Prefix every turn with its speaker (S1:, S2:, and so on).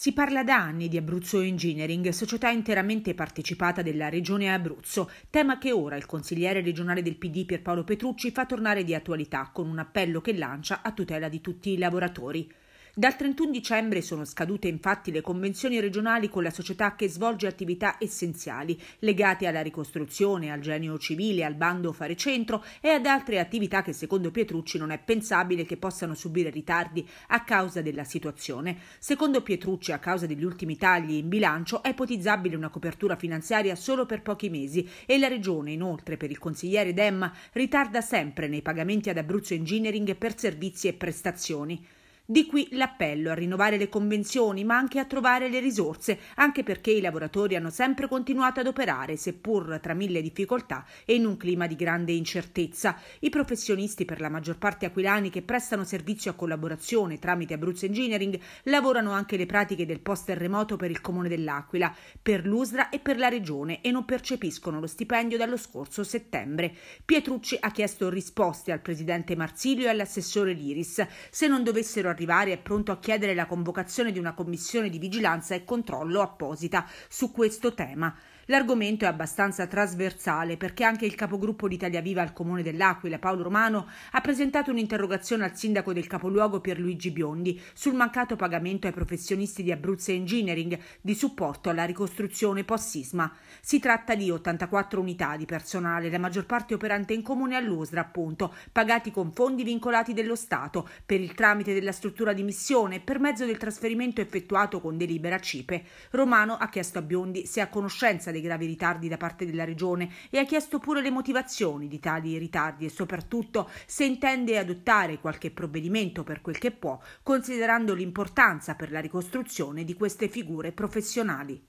S1: Si parla da anni di Abruzzo Engineering, società interamente partecipata della Regione Abruzzo, tema che ora il consigliere regionale del PD Pierpaolo Petrucci fa tornare di attualità con un appello che lancia a tutela di tutti i lavoratori. Dal 31 dicembre sono scadute infatti le convenzioni regionali con la società che svolge attività essenziali legate alla ricostruzione, al genio civile, al bando Fare Centro e ad altre attività che secondo Pietrucci non è pensabile che possano subire ritardi a causa della situazione. Secondo Pietrucci, a causa degli ultimi tagli in bilancio, è ipotizzabile una copertura finanziaria solo per pochi mesi e la Regione, inoltre, per il consigliere Demma, ritarda sempre nei pagamenti ad Abruzzo Engineering per servizi e prestazioni. Di qui l'appello a rinnovare le convenzioni, ma anche a trovare le risorse, anche perché i lavoratori hanno sempre continuato ad operare, seppur tra mille difficoltà e in un clima di grande incertezza. I professionisti, per la maggior parte aquilani, che prestano servizio a collaborazione tramite Abruzzo Engineering, lavorano anche le pratiche del post-terremoto per il comune dell'Aquila, per l'Usra e per la regione e non percepiscono lo stipendio dallo scorso settembre. Pietrucci ha chiesto risposte al presidente Marsilio e all'assessore Liris. Se non dovessero Caprivari è pronto a chiedere la convocazione di una commissione di vigilanza e controllo apposita su questo tema. L'argomento è abbastanza trasversale perché anche il capogruppo di Italia Viva al Comune dell'Aquila, Paolo Romano, ha presentato un'interrogazione al sindaco del capoluogo Pierluigi Biondi sul mancato pagamento ai professionisti di Abruzzo Engineering di supporto alla ricostruzione post-sisma. Si tratta di 84 unità di personale, la maggior parte operante in comune all'Usra, appunto, pagati con fondi vincolati dello Stato per il tramite della struttura di missione per mezzo del trasferimento effettuato con delibera CIPE. Romano ha chiesto a Biondi se ha conoscenza dei dei gravi ritardi da parte della Regione e ha chiesto pure le motivazioni di tali ritardi e soprattutto se intende adottare qualche provvedimento per quel che può, considerando l'importanza per la ricostruzione di queste figure professionali.